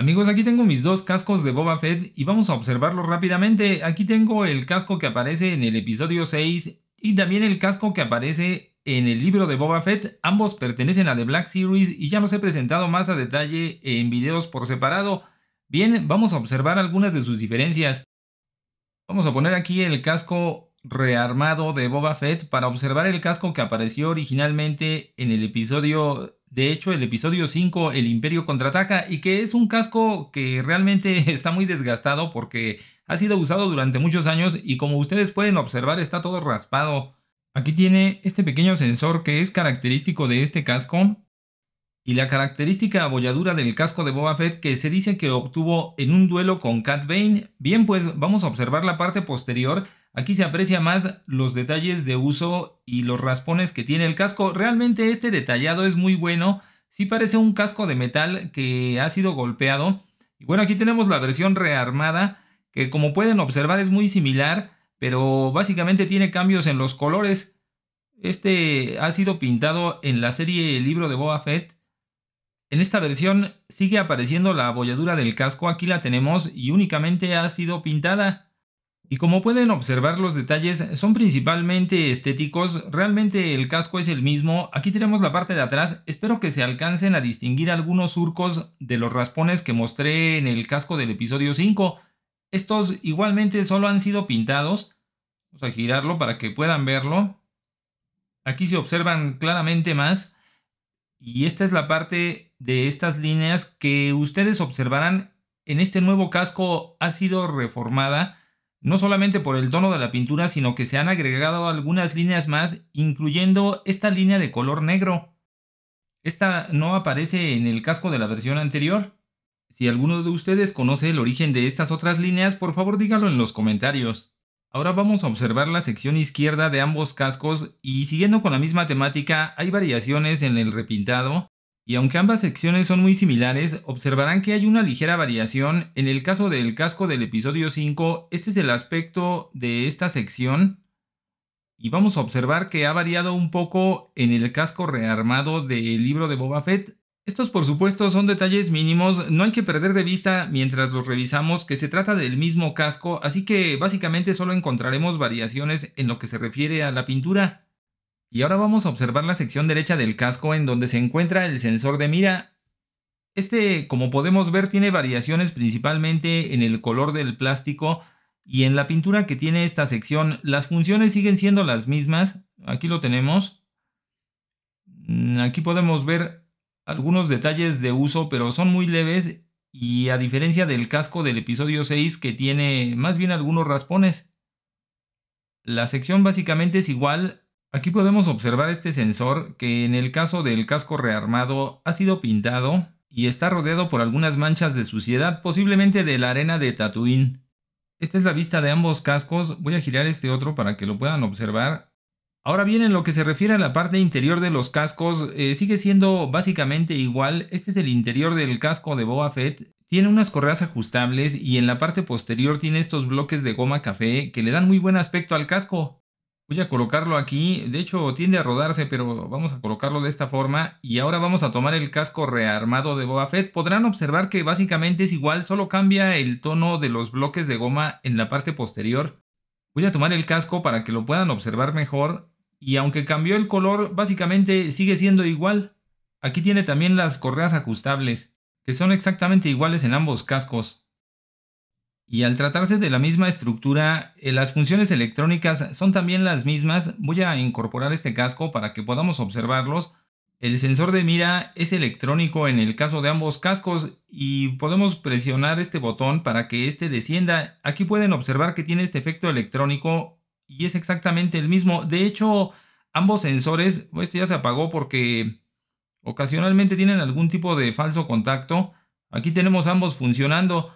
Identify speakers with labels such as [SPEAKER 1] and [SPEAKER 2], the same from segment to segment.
[SPEAKER 1] Amigos, aquí tengo mis dos cascos de Boba Fett y vamos a observarlos rápidamente. Aquí tengo el casco que aparece en el episodio 6 y también el casco que aparece en el libro de Boba Fett. Ambos pertenecen a The Black Series y ya los he presentado más a detalle en videos por separado. Bien, vamos a observar algunas de sus diferencias. Vamos a poner aquí el casco rearmado de Boba Fett para observar el casco que apareció originalmente en el episodio de hecho el episodio 5, El Imperio contraataca, y que es un casco que realmente está muy desgastado porque ha sido usado durante muchos años y como ustedes pueden observar está todo raspado. Aquí tiene este pequeño sensor que es característico de este casco y la característica abolladura del casco de Boba Fett que se dice que obtuvo en un duelo con Cat Bane. Bien, pues vamos a observar la parte posterior Aquí se aprecia más los detalles de uso y los raspones que tiene el casco. Realmente este detallado es muy bueno. Sí parece un casco de metal que ha sido golpeado. Y bueno, aquí tenemos la versión rearmada que como pueden observar es muy similar, pero básicamente tiene cambios en los colores. Este ha sido pintado en la serie libro de Boba Fett. En esta versión sigue apareciendo la abolladura del casco, aquí la tenemos y únicamente ha sido pintada. Y como pueden observar los detalles son principalmente estéticos, realmente el casco es el mismo. Aquí tenemos la parte de atrás, espero que se alcancen a distinguir algunos surcos de los raspones que mostré en el casco del episodio 5. Estos igualmente solo han sido pintados. Vamos a girarlo para que puedan verlo. Aquí se observan claramente más. Y esta es la parte de estas líneas que ustedes observarán en este nuevo casco ha sido reformada no solamente por el tono de la pintura, sino que se han agregado algunas líneas más, incluyendo esta línea de color negro. Esta no aparece en el casco de la versión anterior. Si alguno de ustedes conoce el origen de estas otras líneas, por favor dígalo en los comentarios. Ahora vamos a observar la sección izquierda de ambos cascos y siguiendo con la misma temática hay variaciones en el repintado, y aunque ambas secciones son muy similares, observarán que hay una ligera variación. En el caso del casco del episodio 5, este es el aspecto de esta sección. Y vamos a observar que ha variado un poco en el casco rearmado del libro de Boba Fett. Estos por supuesto son detalles mínimos, no hay que perder de vista mientras los revisamos que se trata del mismo casco, así que básicamente solo encontraremos variaciones en lo que se refiere a la pintura. Y ahora vamos a observar la sección derecha del casco en donde se encuentra el sensor de mira. Este, como podemos ver, tiene variaciones principalmente en el color del plástico y en la pintura que tiene esta sección. Las funciones siguen siendo las mismas. Aquí lo tenemos. Mm, aquí podemos ver algunos detalles de uso, pero son muy leves y a diferencia del casco del episodio 6 que tiene más bien algunos raspones. La sección básicamente es igual Aquí podemos observar este sensor que en el caso del casco rearmado ha sido pintado y está rodeado por algunas manchas de suciedad, posiblemente de la arena de Tatooine. Esta es la vista de ambos cascos, voy a girar este otro para que lo puedan observar. Ahora bien, en lo que se refiere a la parte interior de los cascos, eh, sigue siendo básicamente igual. Este es el interior del casco de Boba Fett. Tiene unas correas ajustables y en la parte posterior tiene estos bloques de goma café que le dan muy buen aspecto al casco. Voy a colocarlo aquí, de hecho tiende a rodarse, pero vamos a colocarlo de esta forma. Y ahora vamos a tomar el casco rearmado de Boba Fett. Podrán observar que básicamente es igual, solo cambia el tono de los bloques de goma en la parte posterior. Voy a tomar el casco para que lo puedan observar mejor. Y aunque cambió el color, básicamente sigue siendo igual. Aquí tiene también las correas ajustables, que son exactamente iguales en ambos cascos. Y al tratarse de la misma estructura, eh, las funciones electrónicas son también las mismas. Voy a incorporar este casco para que podamos observarlos. El sensor de mira es electrónico en el caso de ambos cascos y podemos presionar este botón para que este descienda. Aquí pueden observar que tiene este efecto electrónico y es exactamente el mismo. De hecho, ambos sensores, este ya se apagó porque ocasionalmente tienen algún tipo de falso contacto. Aquí tenemos ambos funcionando.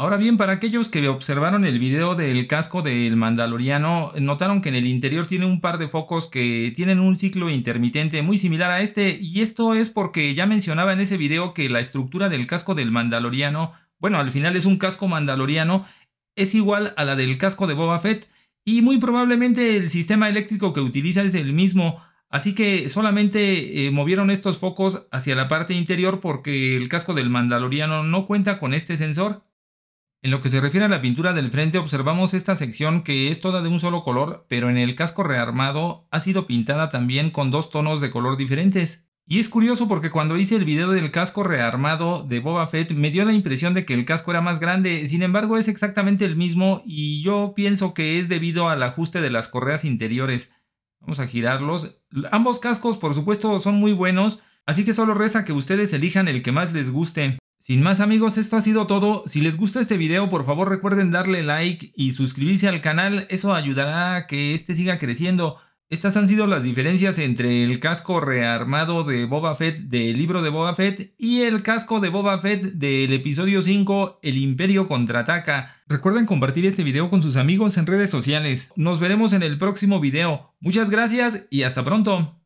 [SPEAKER 1] Ahora bien, para aquellos que observaron el video del casco del Mandaloriano, notaron que en el interior tiene un par de focos que tienen un ciclo intermitente muy similar a este, y esto es porque ya mencionaba en ese video que la estructura del casco del Mandaloriano, bueno, al final es un casco mandaloriano, es igual a la del casco de Boba Fett, y muy probablemente el sistema eléctrico que utiliza es el mismo, así que solamente eh, movieron estos focos hacia la parte interior porque el casco del Mandaloriano no cuenta con este sensor. En lo que se refiere a la pintura del frente observamos esta sección que es toda de un solo color, pero en el casco rearmado ha sido pintada también con dos tonos de color diferentes. Y es curioso porque cuando hice el video del casco rearmado de Boba Fett me dio la impresión de que el casco era más grande, sin embargo es exactamente el mismo y yo pienso que es debido al ajuste de las correas interiores. Vamos a girarlos. Ambos cascos por supuesto son muy buenos, así que solo resta que ustedes elijan el que más les guste. Sin más amigos, esto ha sido todo. Si les gusta este video, por favor recuerden darle like y suscribirse al canal. Eso ayudará a que este siga creciendo. Estas han sido las diferencias entre el casco rearmado de Boba Fett del libro de Boba Fett y el casco de Boba Fett del episodio 5 El Imperio contraataca. Recuerden compartir este video con sus amigos en redes sociales. Nos veremos en el próximo video. Muchas gracias y hasta pronto.